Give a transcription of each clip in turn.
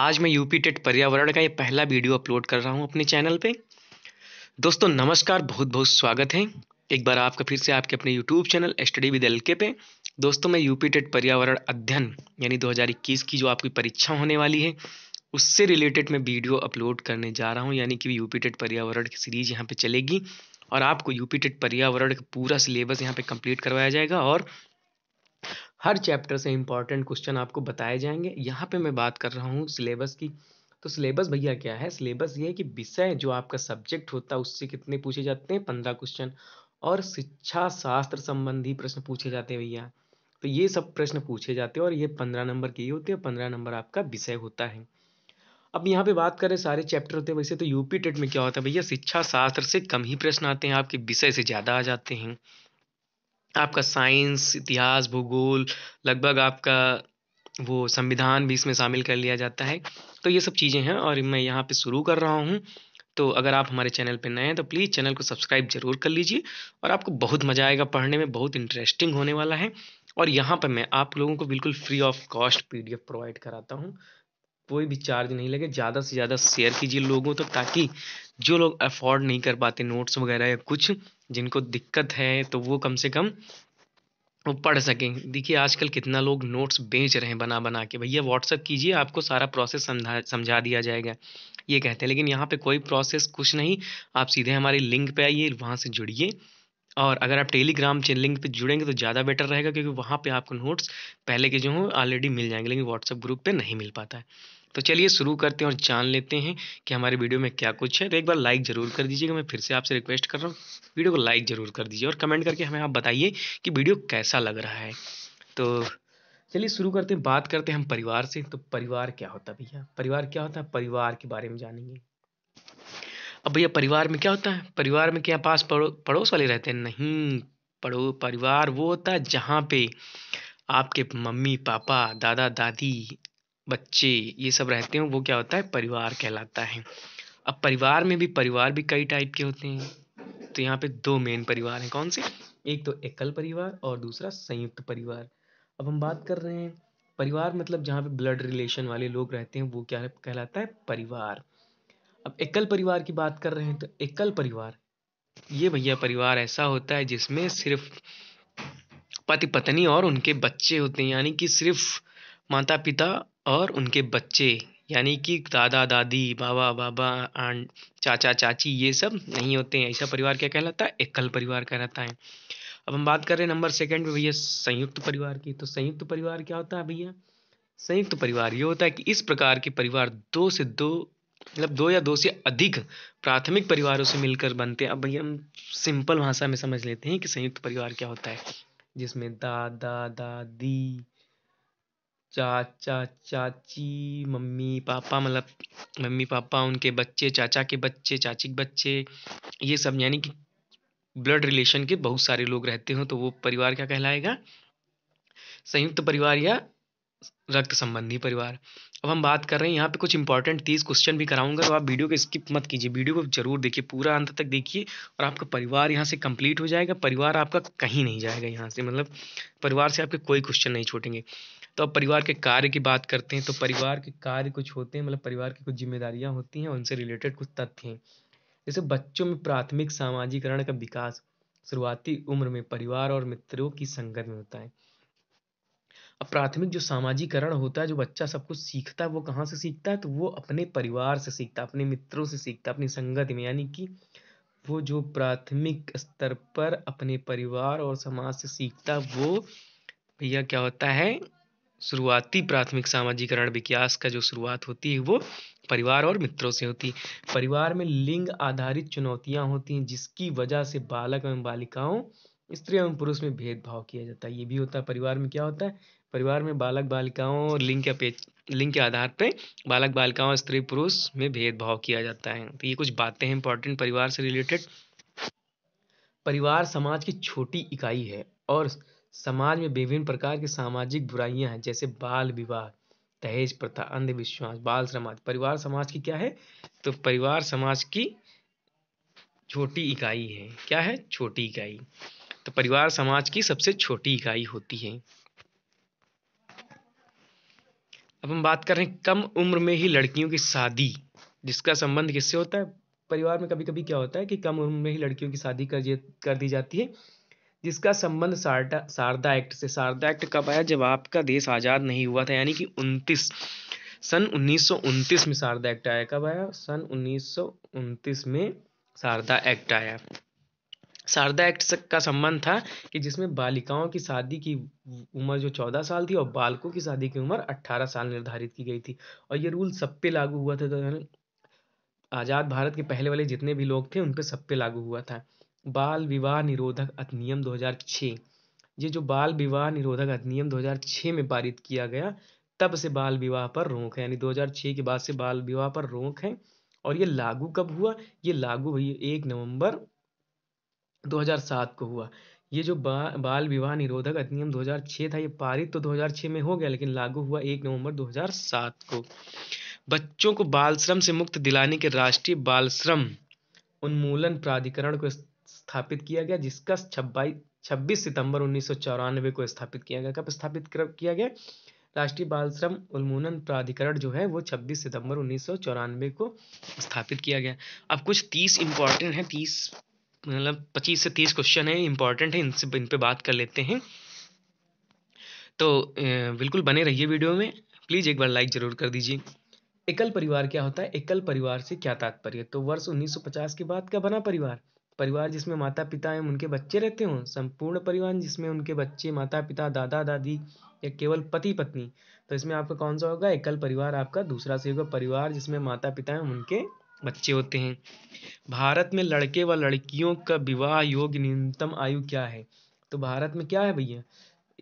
आज मैं UP TET पर्यावरण का ये पहला वीडियो अपलोड कर रहा हूँ अपने चैनल पे दोस्तों नमस्कार बहुत बहुत स्वागत है एक बार आपका फिर से आपके अपने YouTube channel study with L K पे दोस्तों मैं यूपी टेट पर्यावरण अध्ययन यानी 2021 की जो आपकी परीक्षा होने वाली है उससे रिलेटेड मैं वीडियो अपलोड करने जा रहा हूँ यानी कि यूपी टेट पर्यावरण की सीरीज यहाँ पर चलेगी और आपको यूपी टेट पर्यावरण का पूरा सिलेबस यहाँ पर कंप्लीट करवाया जाएगा और हर चैप्टर से इम्पॉर्टेंट क्वेश्चन आपको बताए जाएंगे यहाँ पे मैं बात कर रहा हूँ सिलेबस की तो सिलेबस भैया क्या है सिलेबस ये है कि विषय जो आपका सब्जेक्ट होता है उससे कितने पूछे जाते हैं पंद्रह क्वेश्चन और शिक्षा शास्त्र संबंधी प्रश्न पूछे जाते हैं भैया तो ये सब प्रश्न पूछे जाते हैं और ये पंद्रह नंबर के ये होते हैं पंद्रह नंबर आपका विषय होता है अब यहाँ पे बात करें सारे चैप्टर होते हैं वैसे तो यूपी टेट में क्या होता है भैया शिक्षा शास्त्र से कम ही प्रश्न आते हैं आपके विषय से ज़्यादा आ जाते हैं आपका साइंस इतिहास भूगोल लगभग आपका वो संविधान भी इसमें शामिल कर लिया जाता है तो ये सब चीज़ें हैं और मैं यहाँ पे शुरू कर रहा हूँ तो अगर आप हमारे चैनल पे नए हैं तो प्लीज़ चैनल को सब्सक्राइब जरूर कर लीजिए और आपको बहुत मज़ा आएगा पढ़ने में बहुत इंटरेस्टिंग होने वाला है और यहाँ पर मैं आप लोगों को बिल्कुल फ्री ऑफ कॉस्ट पी प्रोवाइड कराता हूँ कोई भी चार्ज नहीं लगे ज़्यादा से ज़्यादा शेयर कीजिए लोगों तक तो ताकि जो लोग अफोर्ड नहीं कर पाते नोट्स वगैरह या कुछ जिनको दिक्कत है तो वो कम से कम वो पढ़ सकें देखिए आजकल कितना लोग नोट्स बेच रहे हैं बना बना के भैया व्हाट्सअप कीजिए आपको सारा प्रोसेस समझा समझा दिया जाएगा ये कहते हैं लेकिन यहाँ पे कोई प्रोसेस कुछ नहीं आप सीधे हमारे लिंक पे आइए वहाँ से जुड़िए और अगर आप टेलीग्राम चैनल लिंक पे जुड़ेंगे तो ज़्यादा बेटर रहेगा क्योंकि वहाँ पे आपको नोट्स पहले के जो हों ऑलरेडी मिल जाएंगे लेकिन व्हाट्सअप ग्रुप पे नहीं मिल पाता है तो चलिए शुरू करते हैं और जान लेते हैं कि हमारे वीडियो में क्या कुछ है तो एक बार लाइक ज़रूर कर दीजिएगा मैं फिर से आपसे रिक्वेस्ट कर रहा हूँ वीडियो को लाइक ज़रूर कर दीजिए और कमेंट करके हमें आप बताइए कि वीडियो कैसा लग रहा है तो चलिए शुरू करते हैं बात करते हैं हम परिवार से तो परिवार क्या होता है भैया परिवार क्या होता है परिवार के बारे में जानेंगे अब भैया परिवार में क्या होता है परिवार में क्या पास पड़ो, पड़ोस वाले रहते हैं नहीं पड़ो परिवार वो होता है जहाँ पे आपके मम्मी पापा दादा दादी बच्चे ये सब रहते हैं वो क्या होता है परिवार कहलाता है अब परिवार में भी परिवार भी कई टाइप के होते हैं तो यहाँ पे दो मेन परिवार हैं कौन से एक तो एकल परिवार और दूसरा संयुक्त परिवार अब हम बात कर रहे हैं परिवार मतलब जहाँ पे ब्लड रिलेशन वाले लोग रहते हैं वो क्या कहलाता है परिवार अब एकल परिवार की बात कर रहे हैं तो एकल परिवार ये भैया परिवार ऐसा होता है जिसमें सिर्फ पति पत्नी और उनके बच्चे होते हैं यानी कि सिर्फ माता पिता और उनके बच्चे यानी कि दादा दादी बाबा बाबा आंट चाचा चाची ये सब नहीं होते हैं ऐसा परिवार क्या कहलाता है एकल परिवार कहलाता है अब हम बात कर रहे हैं नंबर सेकंड में भैया संयुक्त परिवार की तो संयुक्त परिवार क्या होता है भैया संयुक्त परिवार ये होता है कि इस प्रकार के परिवार दो से दो मतलब दो या दो से अधिक प्राथमिक परिवारों से मिलकर बनते हैं अब भैया हम सिंपल भाषा में समझ लेते हैं कि संयुक्त परिवार क्या होता है जिसमें दादा दादी चाचा चाची मम्मी पापा मतलब मम्मी पापा उनके बच्चे चाचा के बच्चे चाची के बच्चे ये सब यानी कि ब्लड रिलेशन के बहुत सारे लोग रहते हो तो वो परिवार क्या कहलाएगा संयुक्त परिवार या रक्त संबंधी परिवार अब हम बात कर रहे हैं यहाँ पे कुछ इंपॉर्टेंट तीस क्वेश्चन भी कराऊंगा तो आप वीडियो को स्किप मत कीजिए वीडियो को जरूर देखिए पूरा अंत तक देखिए और आपका परिवार यहाँ से कंप्लीट हो जाएगा परिवार आपका कहीं नहीं जाएगा यहाँ से मतलब परिवार से आपके कोई क्वेश्चन नहीं छूटेंगे तो अब परिवार के कार्य की बात करते हैं तो परिवार के कार्य कुछ होते हैं मतलब परिवार की कुछ जिम्मेदारियाँ होती हैं उनसे रिलेटेड कुछ तथ्य हैं जैसे बच्चों में प्राथमिक सामाजिकरण का विकास शुरुआती उम्र में परिवार और मित्रों की संगत में होता है अब प्राथमिक जो सामाजिकरण होता है जो बच्चा सब कुछ सीखता है वो कहाँ से सीखता है तो वो अपने परिवार से सीखता है अपने मित्रों से सीखता है अपनी संगत में यानी कि वो जो प्राथमिक स्तर पर अपने परिवार और समाज से सीखता वो भैया क्या होता है शुरुआती प्राथमिक सामाजिकरण विकास का जो शुरुआत होती है वो परिवार और मित्रों से होती है परिवार में लिंग आधारित चुनौतियां होती हैं जिसकी वजह से बालक एवं बालिकाओं स्त्री एवं पुरुष में भेदभाव किया जाता है ये भी होता है परिवार में क्या होता है परिवार में बालक बालिकाओं और लिंग के लिंग के आधार पर बालक बालिकाओं स्त्री पुरुष में भेदभाव किया जाता है तो ये कुछ बातें हैं इंपॉर्टेंट परिवार से रिलेटेड परिवार समाज की छोटी इकाई है और समाज में विभिन्न प्रकार की सामाजिक बुराइयां हैं जैसे बाल विवाह दहेज प्रथा अंधविश्वास बाल समाज परिवार समाज की क्या है तो परिवार समाज की छोटी इकाई है क्या है छोटी इकाई तो परिवार समाज की सबसे छोटी इकाई होती है अब हम बात कर रहे हैं कम उम्र में ही लड़कियों की शादी जिसका संबंध किससे होता है परिवार में कभी कभी क्या होता है कि कम उम्र में ही लड़कियों की शादी कर दी जाती है जिसका संबंध सारदा सारदा एक्ट से सारदा एक्ट कब आया जब आपका देश आज़ाद नहीं हुआ था यानी कि उनतीस सन उन्नीस में शारदा एक्ट आया कब आया सन उन्नीस में शारदा एक्ट आया शारदा एक्ट का संबंध था कि जिसमें बालिकाओं की शादी की उम्र जो चौदह साल थी और बालकों की शादी की उम्र अट्ठारह साल निर्धारित की गई थी और ये रूल सब पे लागू हुआ था तो आज़ाद भारत के पहले वाले जितने भी लोग थे उन पे सब पे लागू हुआ था बाल विवाह निरोधक अधिनियम 2006 ये जो बाल विवाह निरोधक अधिनियम 2006 में पारित किया गया तब से बाल विवाह पर रोक है यानी 2006 के बाद से बाल विवाह पर रोक है और ये लागू कब हुआ ये लागू हुई एक नवंबर 2007 को हुआ ये जो बा, बाल विवाह निरोधक अधिनियम 2006 था ये पारित तो 2006 में हो गया लेकिन लागू हुआ एक नवंबर 2007 को बच्चों को बाल श्रम से मुक्त दिलाने के राष्ट्रीय बाल श्रम उन्मूलन प्राधिकरण को स्थापित किया गया जिसका छब्बाई छब्बीस सितंबर उन्नीस को स्थापित किया गया कब स्थापित किया गया राष्ट्रीय बाल श्रम उन्मूलन प्राधिकरण जो है वो 26 सितंबर उन्नीस को स्थापित किया गया अब कुछ तीस इंपॉर्टेंट है 30 मतलब पच्चीस से तीस क्वेश्चन है इंपॉर्टेंट है इनसे इन पे बात कर लेते हैं तो बिल्कुल बने रहिए वीडियो में प्लीज़ एक बार लाइक ज़रूर कर दीजिए एकल परिवार क्या होता है एकल परिवार से क्या तात्पर्य तो वर्ष उन्नीस के बाद का बना परिवार परिवार जिसमें माता पिता एवं उनके बच्चे रहते हों संपूर्ण परिवार जिसमें उनके बच्चे माता पिता दादा दादी या केवल पति पत्नी तो इसमें आपका कौन सा होगा एकल परिवार आपका दूसरा सही होगा परिवार जिसमें माता पिता एवं उनके बच्चे होते हैं भारत में लड़के व लड़कियों का विवाह योग्य न्यूनतम आयु क्या है तो भारत में क्या है भैया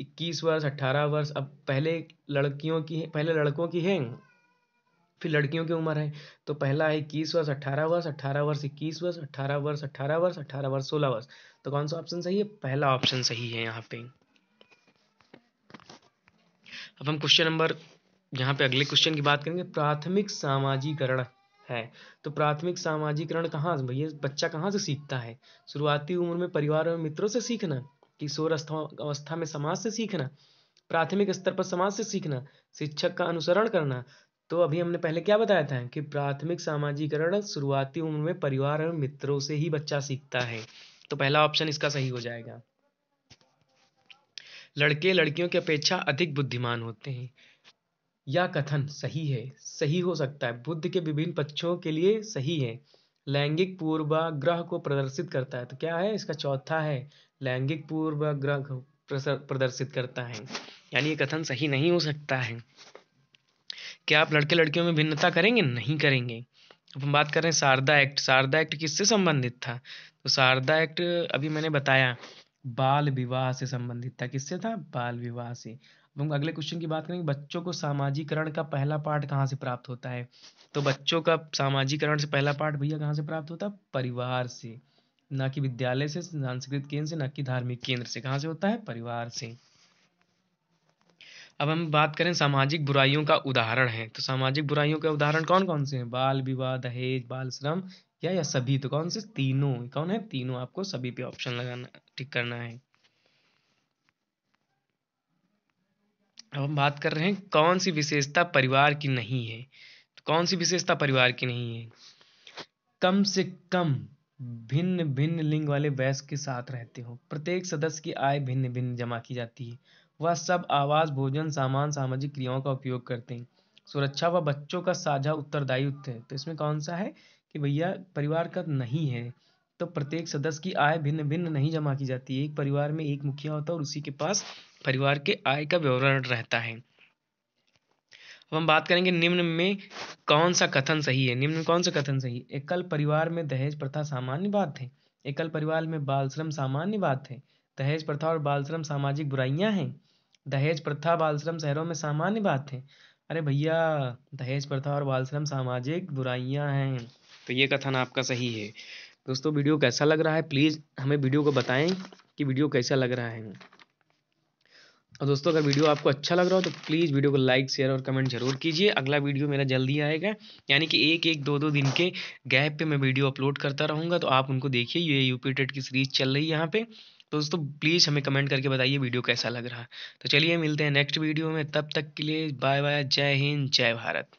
इक्कीस वर्ष अट्ठारह वर्ष अब पहले लड़कियों की पहले लड़कों की है फिर लड़कियों की उम्र है तो पहला है इक्कीस वर्ष अट्ठारह वर्ष अट्ठारह वर्ष इक्कीस वर्ष अट्ठारह वर्ष अट्ठारह वर्ष अट्ठारह वर्ष सोलह वर्ष तो कौन सा ऑप्शन सही है पहला ऑप्शन सही है यहाँ पे अब हम क्वेश्चन नंबर यहाँ पे अगले क्वेश्चन की बात करेंगे प्राथमिक सामाजिकरण है तो प्राथमिक सामाजिकरण कहाँ भैया बच्चा कहाँ से सीखता है शुरुआती उम्र में परिवार और मित्रों से सीखना किशोर अवस्था में समाज से सीखना प्राथमिक स्तर पर समाज से सीखना शिक्षक का अनुसरण करना तो अभी हमने पहले क्या बताया था कि प्राथमिक सामाजिकरण शुरुआती उम्र में परिवार और मित्रों से ही बच्चा सीखता है तो पहला ऑप्शन इसका सही हो जाएगा लड़के लड़कियों की अपेक्षा अधिक बुद्धिमान होते हैं या कथन सही है सही हो सकता है बुद्ध के विभिन्न पक्षों के लिए सही है लैंगिक पूर्वाग्रह को प्रदर्शित करता है तो क्या है इसका चौथा है लैंगिक पूर्वाग्रह प्रदर्शित करता है यानी ये कथन सही नहीं हो सकता है क्या आप लड़के लड़कियों में भिन्नता करेंगे नहीं करेंगे अब हम बात कर रहे हैं शारदा एक्ट शारदा एक्ट किससे संबंधित था तो शारदा एक्ट अभी मैंने बताया बाल विवाह से संबंधित था किससे था बाल विवाह से अब हम अगले क्वेश्चन की बात करेंगे बच्चों को सामाजिकरण का पहला पाठ कहाँ से प्राप्त होता है तो बच्चों का सामाजिकरण से पहला पाठ भैया कहाँ से प्राप्त होता है परिवार से ना कि विद्यालय से सांस्कृतिक केंद्र से ना कि धार्मिक केंद्र से कहाँ से होता है परिवार से अब हम बात करें सामाजिक बुराइयों का उदाहरण है तो सामाजिक बुराइयों के उदाहरण कौन कौन से हैं बाल विवाह दहेज बाल श्रम या या सभी तो कौन से तीनों कौन है तीनों आपको सभी पे ऑप्शन लगाना ठीक करना है अब हम बात कर रहे हैं कौन सी विशेषता परिवार की नहीं है तो कौन सी विशेषता परिवार की नहीं है कम से कम भिन्न भिन्न लिंग वाले वयस्क के साथ रहते हो प्रत्येक सदस्य की आय भिन्न भिन्न जमा की जाती है वह सब आवास भोजन सामान सामाजिक क्रियाओं का उपयोग करते हैं सुरक्षा व बच्चों का साझा उत्तरदायित्व है तो इसमें कौन सा है कि भैया परिवार का नहीं है तो प्रत्येक सदस्य की आय भिन्न भिन्न नहीं जमा की जाती है एक परिवार में एक मुखिया होता है और उसी के पास परिवार के आय का विवरण रहता है अब हम बात करेंगे निम्न में कौन सा कथन सही है निम्न में कौन सा कथन सही है एकल परिवार में दहेज प्रथा सामान्य बात है एकल परिवार में बाल श्रम सामान्य बात है दहेज प्रथा और बाल श्रम सामाजिक बुराइयाँ हैं दहेज प्रथा बाल श्रम शहरों में सामान्य बात है अरे भैया दहेज प्रथा और बाल श्रम सामाजिक बुराइयाँ हैं तो ये कथन आपका सही है दोस्तों वीडियो कैसा लग रहा है प्लीज़ हमें वीडियो को बताएं कि वीडियो कैसा लग रहा है और दोस्तों अगर वीडियो आपको अच्छा लग रहा हो तो प्लीज़ वीडियो को लाइक शेयर और कमेंट जरूर कीजिए अगला वीडियो मेरा जल्दी आएगा यानी कि एक एक दो दो दिन के गैप पे मैं वीडियो अपलोड करता रहूँगा तो आप उनको देखिए ये यूपी टेट की सीरीज चल रही है यहाँ पे तो दोस्तों प्लीज़ हमें कमेंट करके बताइए वीडियो कैसा लग रहा तो चलिए मिलते हैं नेक्स्ट वीडियो में तब तक के लिए बाय बाय जय हिंद जय भारत